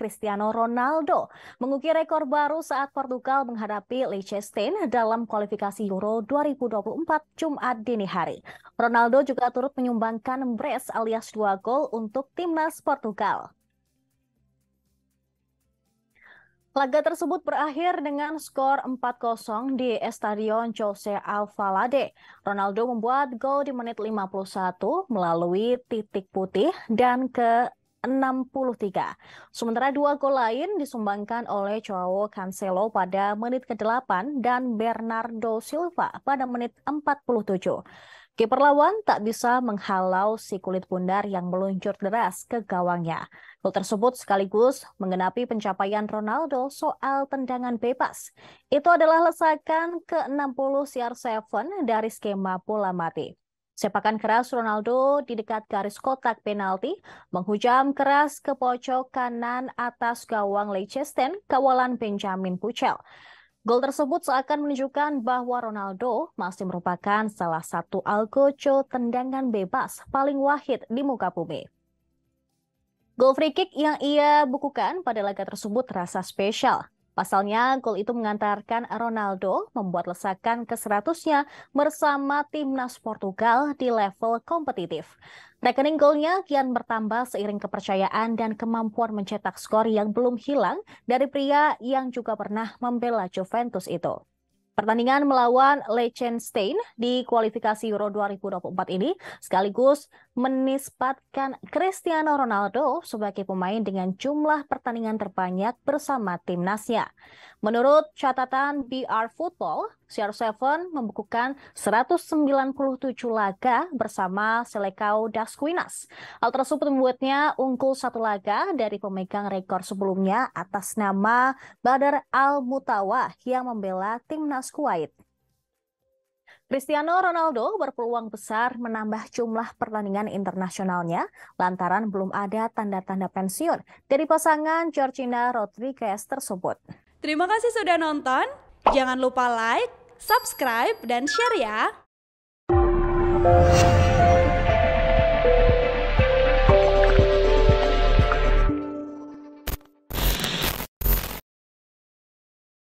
Cristiano Ronaldo mengukir rekor baru saat Portugal menghadapi Liechtenstein dalam kualifikasi Euro 2024 Jumat dini hari. Ronaldo juga turut menyumbangkan brace alias dua gol untuk timnas Portugal. Laga tersebut berakhir dengan skor 4-0 di Estadion Jose Alvalade. Ronaldo membuat gol di menit 51 melalui titik putih dan ke 63. Sementara dua gol lain disumbangkan oleh Joao Cancelo pada menit ke-8 dan Bernardo Silva pada menit 47. Kiper lawan tak bisa menghalau si kulit bundar yang meluncur deras ke gawangnya. Gol tersebut sekaligus menggenapi pencapaian Ronaldo soal tendangan bebas. Itu adalah lesakan ke-60 CR7 dari skema pola mati. Sepakan keras Ronaldo di dekat garis kotak penalti menghujam keras ke pojok kanan atas gawang Leicester kawalan Benjamin Puchel. Gol tersebut seakan menunjukkan bahwa Ronaldo masih merupakan salah satu algojo tendangan bebas paling wahid di muka bumi. Gol free kick yang ia bukukan pada laga tersebut terasa spesial Pasalnya, gol itu mengantarkan Ronaldo membuat lesakan ke seratusnya bersama timnas Portugal di level kompetitif. Rekening golnya kian bertambah seiring kepercayaan dan kemampuan mencetak skor yang belum hilang dari pria yang juga pernah membela Juventus itu. Pertandingan melawan Liechtenstein di kualifikasi Euro 2024 ini sekaligus menisbatkan Cristiano Ronaldo sebagai pemain dengan jumlah pertandingan terbanyak bersama timnasnya. Menurut catatan BR Football, CR7 membukukan 197 laga bersama Selecao Dasquinas. Hal tersebut membuatnya unggul satu laga dari pemegang rekor sebelumnya atas nama Badar Al-Mutawa yang membela timnas Kuwait. Cristiano Ronaldo berpeluang besar menambah jumlah pertandingan internasionalnya lantaran belum ada tanda-tanda pensiun dari pasangan Georgina Rodriguez tersebut. Terima kasih sudah nonton. Jangan lupa like, subscribe, dan share ya.